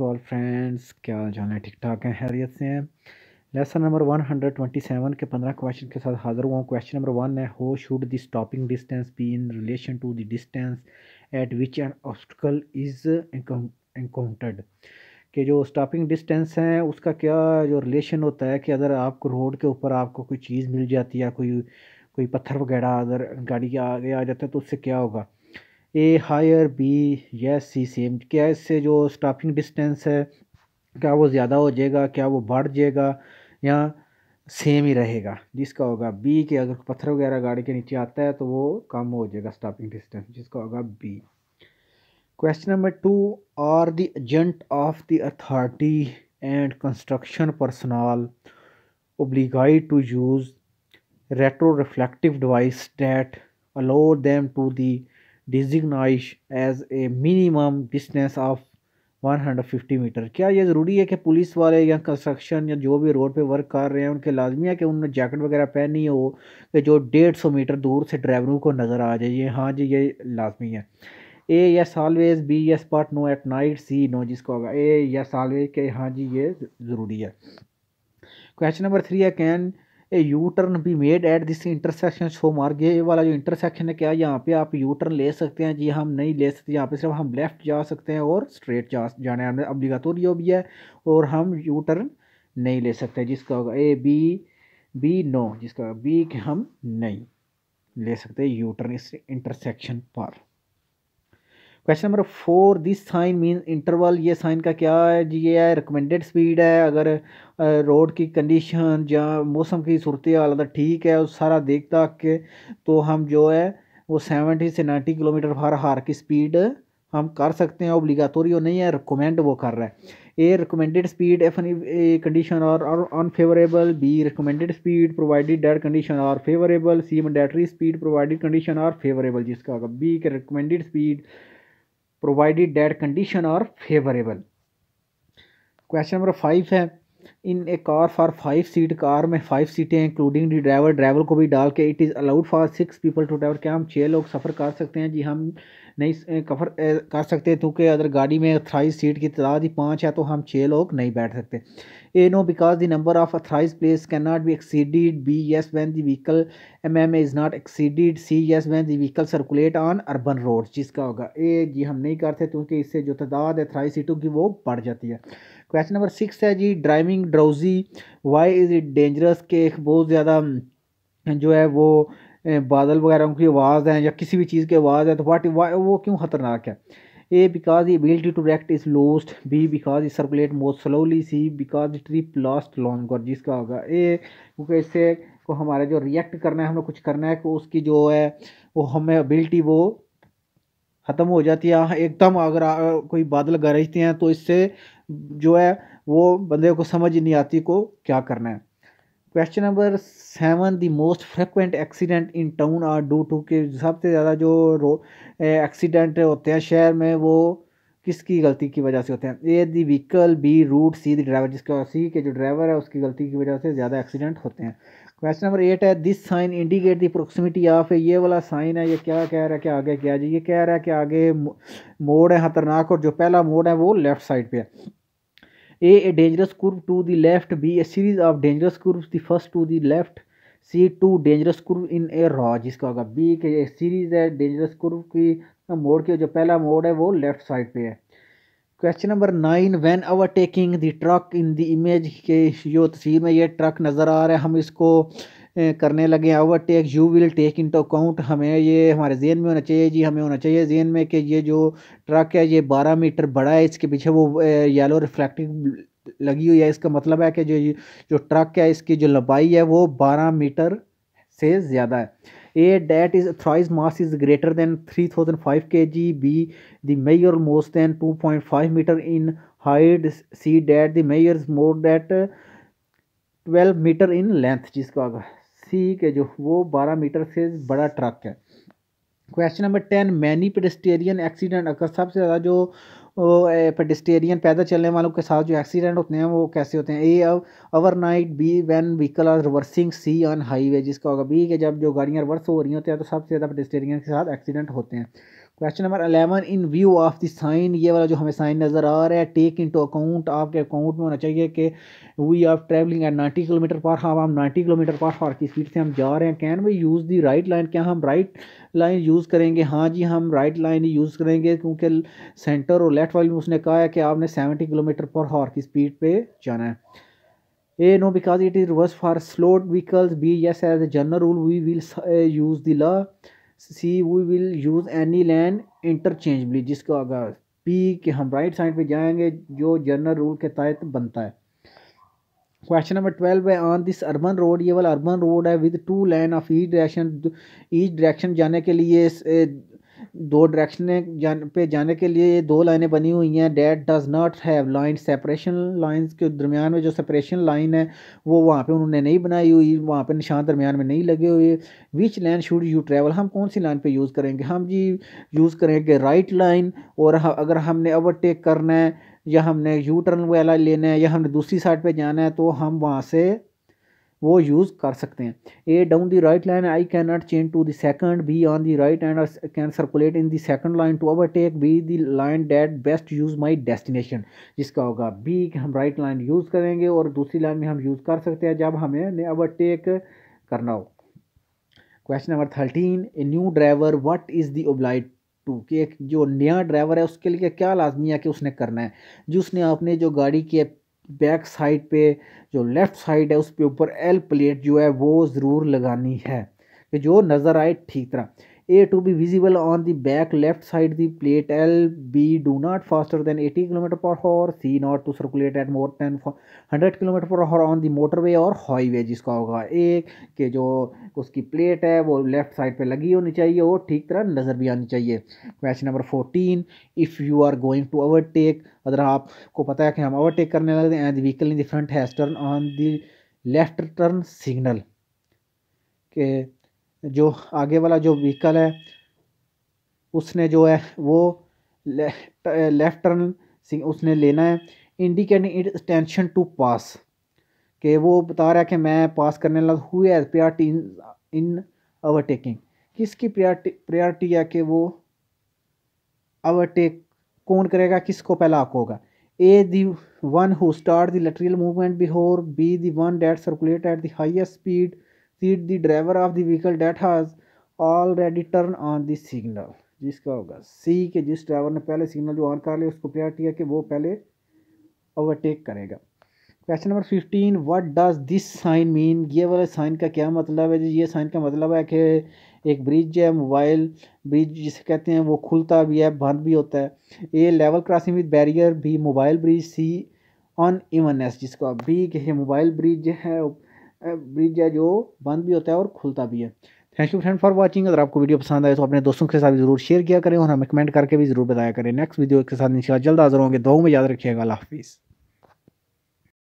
All friends क्या जाना है ठीक ठाक हैं हैरियत से हैं lesson number one hundred twenty seven के पंद्रह क्वेश्चन के साथ हाज़िर हुआ हूँ क्वेश्चन नंबर वन है how should the stopping distance be in relation to the distance at which an obstacle is encountered कि जो स्टॉपिंग डिस्टेंस है उसका क्या जो रिलेशन होता है कि अगर आपको रोड के ऊपर आपको कोई चीज़ मिल जाती है कोई कोई पत्थर वगैरह अगर गाड़ी के आगे आ जाता है तो उससे क्या होगा A higher B yes C same क्या इससे जो स्टॉपिंग डिस्टेंस है क्या वो ज़्यादा हो जाएगा क्या वो बढ़ जाएगा या सेम ही रहेगा जिसका होगा बी के अगर पत्थर वगैरह गाड़ी के नीचे आता है तो वो कम हो जाएगा स्टॉपिंग डिस्टेंस जिसका होगा B question number two are the agent of the authority and construction personnel obligated to use retro reflective device that allow them to the distinguish as a minimum distance of 150 metre क्या ये ज़रूरी है कि police वाले या construction या जो भी रोड पे वर्क कर रहे हैं उनके लाजमी है कि उन्होंने जैकेट वगैरह पहनी हो कि जो डेढ़ सौ मीटर दूर से ड्राइवरों को नज़र आ जाए ये हाँ जी ये लाजमी है A yes always B yes but no at night C no जिसको होगा ए यस ऑलवेज के हाँ जी ये ज़रूरी है क्वेश्चन नंबर थ्री है can a U turn be made at this intersection शो मार्ग ये वाला जो इंटरसेक्शन है क्या यहाँ पे आप यू टर्न ले सकते हैं जी हाँ, हम नहीं ले सकते यहाँ पे सिर्फ हम लेफ़्ट जा सकते हैं और स्ट्रेट जा जाना है हमने भी है और हम यू टर्न नहीं ले सकते जिसका होगा ए बी बी नो जिसका बी के हम नहीं ले सकते यू टर्न इस इंटरसेक्शन पर question number four this sign mean interval ये साइन का क्या है जी ये है रिकमेंडेड स्पीड है अगर रोड की कंडीशन या मौसम की सूरत हालत ठीक है उस सारा देख दाख के तो हम जो है वो सेवेंटी से नाइन्टी किलोमीटर हर हार की स्पीड हम कर सकते हैं ओब्लिगातोरी नहीं है रिकमेंड वो कर रहा है A recommended speed if condition are unfavourable B recommended speed provided that condition are favourable C mandatory speed provided condition are favourable जिसका होगा बी के recommended speed provided that condition are favourable question number five है in a car for five seat car में five सीटें including the driver driver को भी डाल के it is allowed for six people to driver क्या हम छः लोग सफ़र कर सकते हैं जी हम नहीं कफर कर सकते क्योंकि अगर गाड़ी में थ्राई सीट की तादाद ही पाँच है तो हम छः लोग नहीं बैठ सकते A no because the number of authorise places can not be exceeded B yes when the vehicle M M is not exceeded C yes when the vehicle circulate on urban road जिसका होगा ए जी हम नहीं करते क्योंकि इससे जो तादाद है अथराइज सीटों की वो बढ़ जाती है क्वेश्चन नंबर सिक्स है जी driving drowsy why is it dangerous के एक बहुत ज़्यादा हम्म, जो है वो बादल वगैरह की आवाज़ है या किसी भी चीज़ की आवाज़ है तो वाट वो क्यों ख़तरनाक है A because he ability to react is lost B because he circulate most slowly C because it last last longer. जिसका होगा ए क्योंकि इससे को हमारा जो रिएक्ट करना है हमें कुछ करना है को तो उसकी जो है वो हमें एबिलिटी वो ख़त्म हो जाती है एकदम अगर कोई बादल गरजते हैं तो इससे जो है वो बंदे को समझ नहीं आती को क्या करना है question number seven the most frequent accident in town are due to के सबसे ज़्यादा जो रो एक्सीडेंट होते हैं शहर में वो किसकी गलती की वजह से होते हैं A the vehicle B route C the driver जिसके सी के जो ड्राइवर है उसकी गलती की वजह से ज़्यादा एक्सीडेंट होते हैं क्वेश्चन नंबर एट है this sign indicate the proximity of ये वाला साइन है ये क्या कह रहा है कि आगे क्या जी ये कह रहा है कि आगे मोड़ है खतरनाक और जो पहला मोड़ है वो लेफ़्ट साइड पर है A a dangerous curve to the left B a series of dangerous curve the first to the left C two dangerous curve in a row जिसका होगा बी के सीरीज है डेंजरस कर्व की मोड़ के जो पहला मोड़ है वो लेफ्ट साइड पे है question number nine when our taking the truck in the image के जो तस्वीर में ये ट्रक नज़र आ रहा है हम इसको करने लगे our take you will take into account हमें ये हमारे जेन में होना चाहिए जी हमें होना चाहिए जेन में कि ये जो ट्रक है ये बारह मीटर बड़ा है इसके पीछे वो येलो रिफ्लेक्टिंग लगी हुई है इसका मतलब है कि जो जो ट्रक है इसकी जो लंबाई है वो बारह मीटर से ज़्यादा है ए डेट इज़ थ्राइज mass is greater than three thousand five K G B the measure most than two point five metre in height C that the measure more that twelve metre in length जिसका C के जो वो बारह metre से बड़ा truck है question number ten many pedestrian accident अगर सबसे ज़्यादा जो पेडिस्टेरियन पैदल चलने वालों के साथ जो एक्सीडेंट होते हैं वो कैसे होते हैं A over night B when vehicle are reversing C on highway जिसका होगा बी के जब जो गाड़ियाँ रिवर्स हो रही होती हैं तो सबसे ज़्यादा पेडिस्टेरियन के साथ एक्सीडेंट होते हैं question number eleven in view of the sign ये वाला जो हमें साइन नज़र आ रहा है टेक इन टू अकाउंट आपके अकाउंट में होना चाहिए कि we are travelling at ninety kilometre पर हम हम नाइन्टी किलोमीटर पर आवर की स्पीड से हम जा रहे हैं can we use the right line क्या हम राइट लाइन यूज़ करेंगे हाँ जी हम राइट लाइन यूज़ करेंगे क्योंकि सेंटर और लेफ्ट वाली उसने कहा है कि आपने सेवेंटी किलोमीटर पर आवर की स्पीड पर जाना है A no because it is reverse for slowed vehicles B yes as a general rule we will use the law C we will use any land interchangeably जिसको अगर P के हम right side पे जाएंगे जो जनरल रूल के तहत बनता है क्वेश्चन नंबर ट्वेल्व है ऑन दिस अर्बन रोड ये वाला अर्बन रोड है विद टू लाइन ऑफ ई डायरेक्शन ईच डायरेक्शन जाने के लिए दो डायरेक्शन जान पे जाने के लिए ये दो लाइनें बनी हुई हैं that does not have line separation lines के दरमियान में जो सेपरेशन लाइन है वो वहाँ पे उन्होंने नहीं बनाई हुई वहाँ पे निशान दरमियान में नहीं लगे हुए which line should you travel हम कौन सी लाइन पे यूज़ करेंगे हम जी यूज़ करेंगे राइट लाइन और अगर हमने ओवरटेक करना है या हमने यू टर्न वाला लेना है या हमने दूसरी साइड पर जाना है तो हम वहाँ से वो यूज़ कर सकते हैं A down the right line I can not change to the second B on the right and can circulate in the second line to overtake B the line that best use my destination जिसका होगा B हम right line use करेंगे और दूसरी line में हम use कर सकते हैं जब हमें ओवरटेक करना हो question number thirteen a new driver what is the obliged to कि एक जो नया ड्राइवर है उसके लिए क्या लाजमी है कि उसने करना है जिसने अपने जो गाड़ी के बैक साइड पे जो लेफ़्ट साइड है उस पे ऊपर एल प्लेट जो है वो ज़रूर लगानी है कि जो नज़र आए ठीक तरह to be visible on the back left side side plate L B do not faster faster eighty kilometre per hour C not to circulate at more more hundred kilometre per hour on on motorway और highway जिसका होगा एक के जो उसकी plate है वो left side पे लगी होनी चाहिए और ठीक तरह नज़र भी आनी चाहिए question number fourteen if you are going to overtake अगर आपको पता है कि हम ओवरटेक करने लगते हैं and vehicle in the front has turn on the left turn signal के जो आगे वाला जो व्हीकल है उसने जो है वो लेफ्ट टर्न टर्न उसने लेना है indicating it tension to pass के वो बता रहा है कि मैं पास करने लगा हुई as priority in in overtaking किसकी प्रियॉरिटी प्रियॉरिटी है कि वो ओवरटेक कौन करेगा किसको पहला आपको होगा A the one who start the lateral movement before B the one that circulate at the highest speed C the driver of the vehicle that has already turn on the signal जिसका होगा सी के जिस driver ने पहले signal जो on कर लिया उसको प्रायोरिटी है कि वो पहले ओवरटेक करेगा question number fifteen what does this sign mean ये वाला साइन का क्या मतलब है जी ये साइन का मतलब है कि एक ब्रिज है मोबाइल ब्रिज जिसे कहते हैं वो खुलता भी है बंद भी होता है A level crossing with barrier B mobile bridge C on evenness जिसको बी के मोबाइल ब्रिज है ब्रिज है जो बंद भी होता है और खुलता भी है thank you friend for watching अगर आपको वीडियो पसंद आए तो अपने दोस्तों के साथ जरूर शेयर किया करें और हमें कमेंट करके भी जरूर बताया करें नेक्स्ट वीडियो के साथ इंशाल्लाह जल्द हाजिर होंगे दो में याद रखिएगा हाफिज़